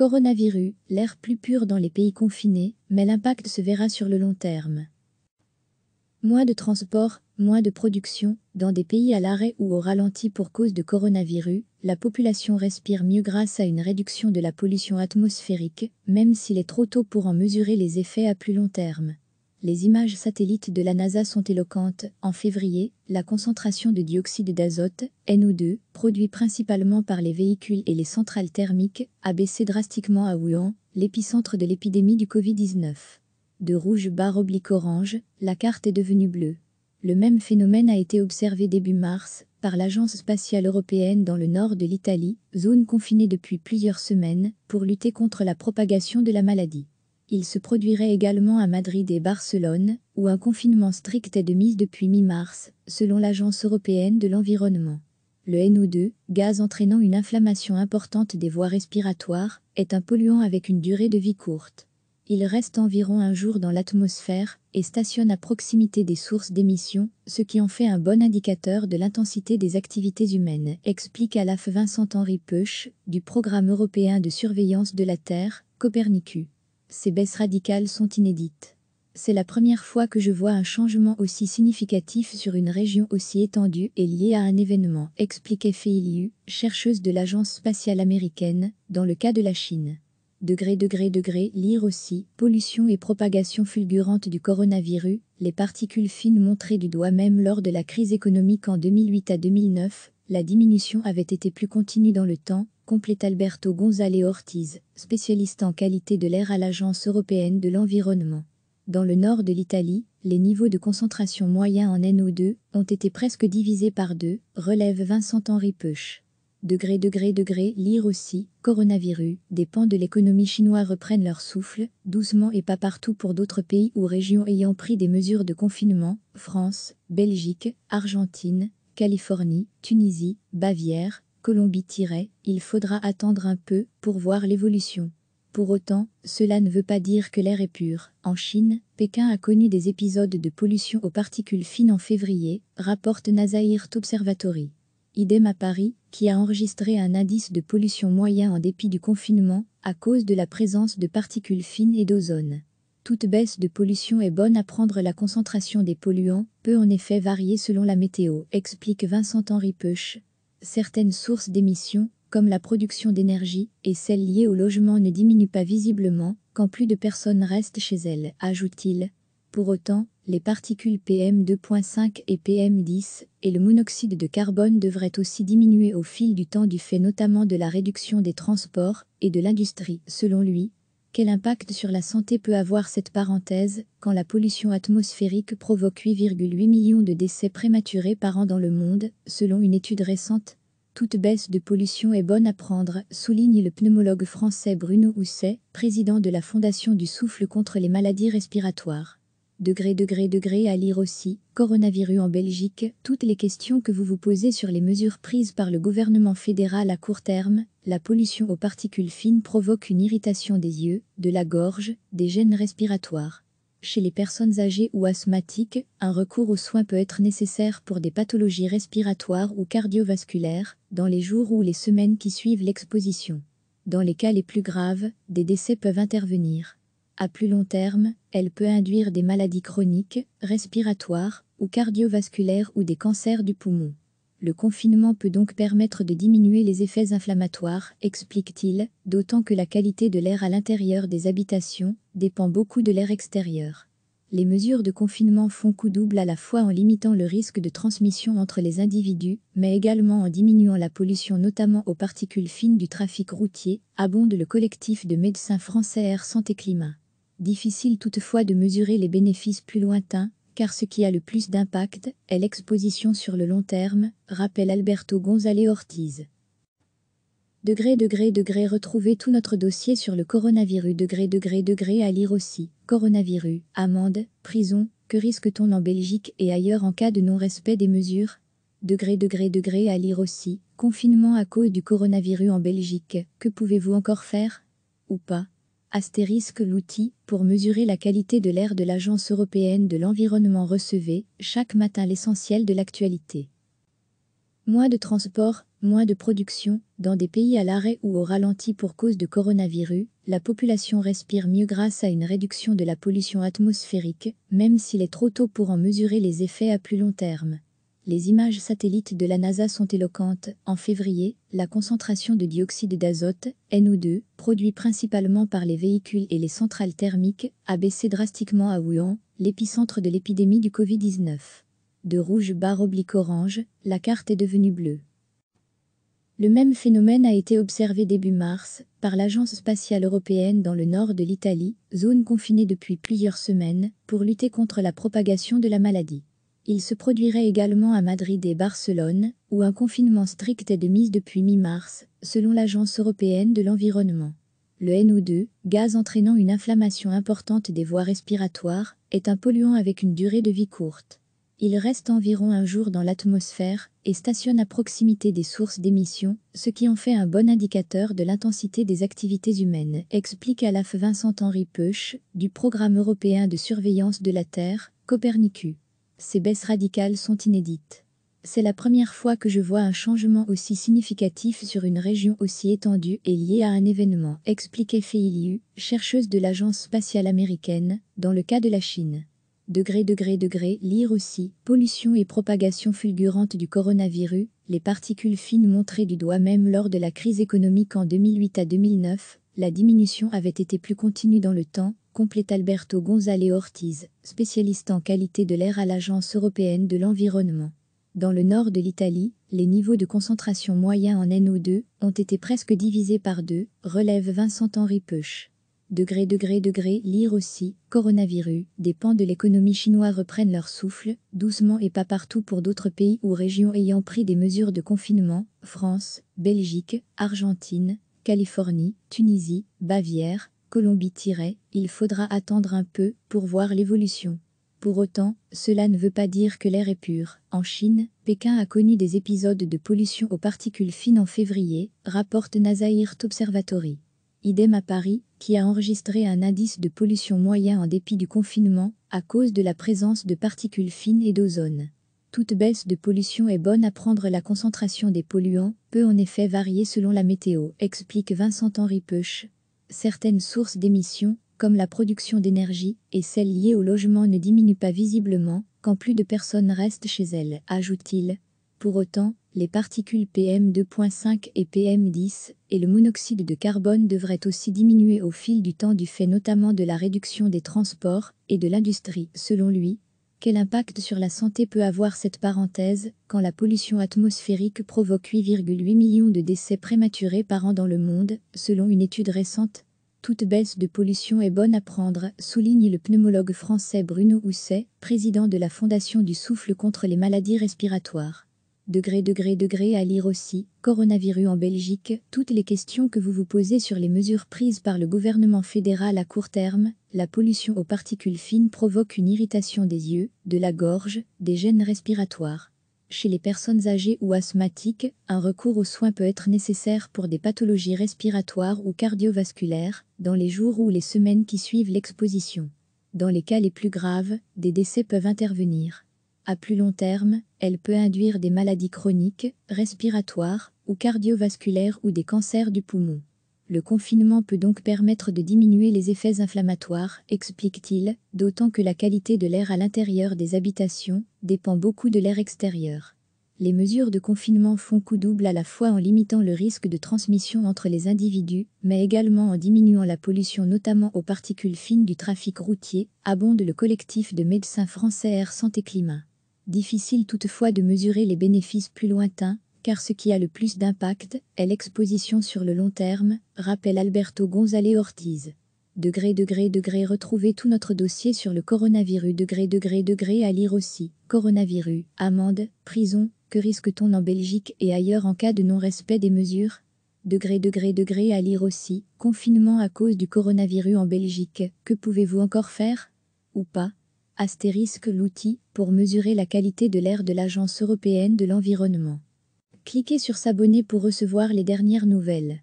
coronavirus, l'air plus pur dans les pays confinés, mais l'impact se verra sur le long terme. Moins de transport, moins de production, dans des pays à l'arrêt ou au ralenti pour cause de coronavirus, la population respire mieux grâce à une réduction de la pollution atmosphérique, même s'il est trop tôt pour en mesurer les effets à plus long terme. Les images satellites de la NASA sont éloquentes. En février, la concentration de dioxyde d'azote, NO2, produit principalement par les véhicules et les centrales thermiques, a baissé drastiquement à Wuhan, l'épicentre de l'épidémie du Covid-19. De rouge barre oblique orange, la carte est devenue bleue. Le même phénomène a été observé début mars par l'Agence spatiale européenne dans le nord de l'Italie, zone confinée depuis plusieurs semaines, pour lutter contre la propagation de la maladie. Il se produirait également à Madrid et Barcelone, où un confinement strict est de mise depuis mi-mars, selon l'Agence européenne de l'environnement. Le NO2, gaz entraînant une inflammation importante des voies respiratoires, est un polluant avec une durée de vie courte. Il reste environ un jour dans l'atmosphère et stationne à proximité des sources d'émissions, ce qui en fait un bon indicateur de l'intensité des activités humaines, explique à Vincent-Henri Peuch, du Programme européen de surveillance de la Terre, Copernicus. Ces baisses radicales sont inédites. C'est la première fois que je vois un changement aussi significatif sur une région aussi étendue et liée à un événement, expliquait Feiliu, chercheuse de l'Agence spatiale américaine, dans le cas de la Chine. Degré, degré, degré, lire aussi, pollution et propagation fulgurante du coronavirus, les particules fines montrées du doigt même lors de la crise économique en 2008 à 2009, la diminution avait été plus continue dans le temps, complète Alberto González Ortiz, spécialiste en qualité de l'air à l'Agence européenne de l'environnement. Dans le nord de l'Italie, les niveaux de concentration moyens en NO2 ont été presque divisés par deux, relève Vincent Henri Peuch. Degré, degré, degré, lire aussi, coronavirus, des pans de l'économie chinoise reprennent leur souffle, doucement et pas partout pour d'autres pays ou régions ayant pris des mesures de confinement, France, Belgique, Argentine, Californie, Tunisie, Bavière, Colombie tirait, il faudra attendre un peu pour voir l'évolution. Pour autant, cela ne veut pas dire que l'air est pur. En Chine, Pékin a connu des épisodes de pollution aux particules fines en février, rapporte Nazaire Observatory. Idem à Paris, qui a enregistré un indice de pollution moyen en dépit du confinement, à cause de la présence de particules fines et d'ozone. Toute baisse de pollution est bonne à prendre la concentration des polluants, peut en effet varier selon la météo, explique Vincent Henri Peuch, Certaines sources d'émissions, comme la production d'énergie et celles liées au logement ne diminuent pas visiblement quand plus de personnes restent chez elles, ajoute-t-il. Pour autant, les particules PM2.5 et PM10 et le monoxyde de carbone devraient aussi diminuer au fil du temps du fait notamment de la réduction des transports et de l'industrie. Selon lui, quel impact sur la santé peut avoir cette parenthèse quand la pollution atmosphérique provoque 8,8 millions de décès prématurés par an dans le monde, selon une étude récente Toute baisse de pollution est bonne à prendre, souligne le pneumologue français Bruno Housset, président de la Fondation du souffle contre les maladies respiratoires. Degré, degré, degré à lire aussi, coronavirus en Belgique, toutes les questions que vous vous posez sur les mesures prises par le gouvernement fédéral à court terme, la pollution aux particules fines provoque une irritation des yeux, de la gorge, des gènes respiratoires. Chez les personnes âgées ou asthmatiques, un recours aux soins peut être nécessaire pour des pathologies respiratoires ou cardiovasculaires, dans les jours ou les semaines qui suivent l'exposition. Dans les cas les plus graves, des décès peuvent intervenir. À plus long terme, elle peut induire des maladies chroniques, respiratoires ou cardiovasculaires ou des cancers du poumon. Le confinement peut donc permettre de diminuer les effets inflammatoires, explique-t-il, d'autant que la qualité de l'air à l'intérieur des habitations dépend beaucoup de l'air extérieur. Les mesures de confinement font coup double à la fois en limitant le risque de transmission entre les individus, mais également en diminuant la pollution notamment aux particules fines du trafic routier, abonde le collectif de médecins français Air Santé Climat. Difficile toutefois de mesurer les bénéfices plus lointains, car ce qui a le plus d'impact est l'exposition sur le long terme, rappelle Alberto Gonzalez Ortiz. Degré, degré, degré, retrouvez tout notre dossier sur le coronavirus. Degré, degré, degré, à lire aussi. Coronavirus, amende, prison, que risque-t-on en Belgique et ailleurs en cas de non-respect des mesures Degré, degré, degré, à lire aussi. Confinement à cause du coronavirus en Belgique, que pouvez-vous encore faire Ou pas Astérisque l'outil pour mesurer la qualité de l'air de l'Agence européenne de l'environnement recevait chaque matin l'essentiel de l'actualité. Moins de transport, moins de production, dans des pays à l'arrêt ou au ralenti pour cause de coronavirus, la population respire mieux grâce à une réduction de la pollution atmosphérique, même s'il est trop tôt pour en mesurer les effets à plus long terme. Les images satellites de la NASA sont éloquentes. En février, la concentration de dioxyde d'azote, NO2, produit principalement par les véhicules et les centrales thermiques, a baissé drastiquement à Wuhan, l'épicentre de l'épidémie du Covid-19. De rouge barre oblique orange, la carte est devenue bleue. Le même phénomène a été observé début mars par l'Agence spatiale européenne dans le nord de l'Italie, zone confinée depuis plusieurs semaines, pour lutter contre la propagation de la maladie. Il se produirait également à Madrid et Barcelone, où un confinement strict est de mise depuis mi-mars, selon l'Agence européenne de l'environnement. Le NO2, gaz entraînant une inflammation importante des voies respiratoires, est un polluant avec une durée de vie courte. Il reste environ un jour dans l'atmosphère et stationne à proximité des sources d'émissions, ce qui en fait un bon indicateur de l'intensité des activités humaines, explique à Vincent-Henri Peuch, du Programme européen de surveillance de la Terre, Copernicus. Ces baisses radicales sont inédites. C'est la première fois que je vois un changement aussi significatif sur une région aussi étendue et liée à un événement, expliquait Feiliu, chercheuse de l'Agence spatiale américaine, dans le cas de la Chine. Degré, degré, degré, lire aussi, pollution et propagation fulgurante du coronavirus, les particules fines montrées du doigt même lors de la crise économique en 2008 à 2009, la diminution avait été plus continue dans le temps, complète Alberto González Ortiz, spécialiste en qualité de l'air à l'Agence européenne de l'environnement. Dans le nord de l'Italie, les niveaux de concentration moyens en NO2 ont été presque divisés par deux, relève Vincent Henri Peuch. Degré, degré, degré, lire aussi, coronavirus, des pans de l'économie chinoise reprennent leur souffle, doucement et pas partout pour d'autres pays ou régions ayant pris des mesures de confinement, France, Belgique, Argentine, Californie, Tunisie, Bavière, Colombie tirait, il faudra attendre un peu pour voir l'évolution. Pour autant, cela ne veut pas dire que l'air est pur. En Chine, Pékin a connu des épisodes de pollution aux particules fines en février, rapporte NASA Observatory. Idem à Paris, qui a enregistré un indice de pollution moyen en dépit du confinement, à cause de la présence de particules fines et d'ozone. Toute baisse de pollution est bonne à prendre la concentration des polluants, peut en effet varier selon la météo, explique Vincent-Henri Peuch, certaines sources d'émissions, comme la production d'énergie et celles liées au logement ne diminuent pas visiblement quand plus de personnes restent chez elles, ajoute-t-il. Pour autant, les particules PM2.5 et PM10 et le monoxyde de carbone devraient aussi diminuer au fil du temps du fait notamment de la réduction des transports et de l'industrie. Selon lui, quel impact sur la santé peut avoir cette parenthèse quand la pollution atmosphérique provoque 8,8 millions de décès prématurés par an dans le monde, selon une étude récente Toute baisse de pollution est bonne à prendre, souligne le pneumologue français Bruno Housset, président de la Fondation du souffle contre les maladies respiratoires degré, degré, degré à lire aussi, coronavirus en Belgique, toutes les questions que vous vous posez sur les mesures prises par le gouvernement fédéral à court terme, la pollution aux particules fines provoque une irritation des yeux, de la gorge, des gènes respiratoires. Chez les personnes âgées ou asthmatiques, un recours aux soins peut être nécessaire pour des pathologies respiratoires ou cardiovasculaires dans les jours ou les semaines qui suivent l'exposition. Dans les cas les plus graves, des décès peuvent intervenir. À plus long terme, elle peut induire des maladies chroniques, respiratoires ou cardiovasculaires ou des cancers du poumon. Le confinement peut donc permettre de diminuer les effets inflammatoires, explique-t-il, d'autant que la qualité de l'air à l'intérieur des habitations dépend beaucoup de l'air extérieur. Les mesures de confinement font coup double à la fois en limitant le risque de transmission entre les individus, mais également en diminuant la pollution notamment aux particules fines du trafic routier, abonde le collectif de médecins français Air Santé Climat. Difficile toutefois de mesurer les bénéfices plus lointains, car ce qui a le plus d'impact est l'exposition sur le long terme, rappelle Alberto González Ortiz. Degré, degré, degré, retrouvez tout notre dossier sur le coronavirus. Degré, degré, degré, à lire aussi. Coronavirus, amende, prison, que risque-t-on en Belgique et ailleurs en cas de non-respect des mesures Degré, degré, degré, à lire aussi. Confinement à cause du coronavirus en Belgique, que pouvez-vous encore faire Ou pas astérisque l'outil pour mesurer la qualité de l'air de l'Agence européenne de l'environnement. Cliquez sur S'abonner pour recevoir les dernières nouvelles.